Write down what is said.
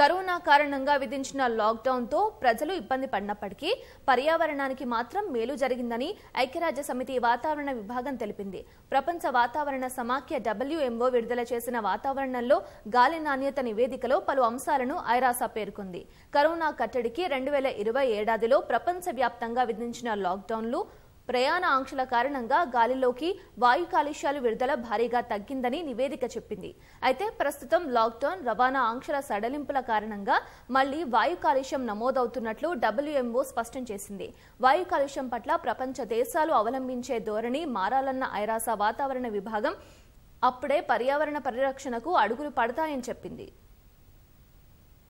corona కారణంగా విధించిన లాక్డౌన్తో ప్రజలు ఇబ్బంది పడినప్పటికీ పర్యావరణానికి మాత్రం మేలు జరిగిందని ఐక్యరాజ్య సమితి వాతావరణ విభాగం తెలిపింది ప్రపంచ వాతావరణ సమాఖ్య డబ్ల్యూఎంఓ విడుదల చేసిన వాతావరణంలో గాలి నాణ్యత నివేదికలో పలు అంశాలను ఐరాసా పేర్కొంది కరోనా కట్టడికి రెండు వేల ఇరవై ఏడాదిలో ప్రపంచ విధించిన లాక్డౌన్లు ప్రయాణ ఆంక్షల కారణంగా గాలిలోకి వాయు కాలుష్యాలు విడుదల భారీగా తగ్గిందని నివేదిక చెప్పింది అయితే ప్రస్తుతం లాక్డౌన్ రవాణా ఆంక్షల సడలింపుల కారణంగా మళ్లీ వాయు కాలుష్యం నమోదవుతున్నట్లు డబ్ల్యూఎంఓ స్పష్టం చేసింది వాయు కాలుష్యం పట్ల ప్రపంచ దేశాలు అవలంబించే ధోరణి మారాలన్న ఐరాస వాతావరణ విభాగం అప్పుడే పర్యావరణ పరిరక్షణకు అడుగులు పడతాయని చెప్పింది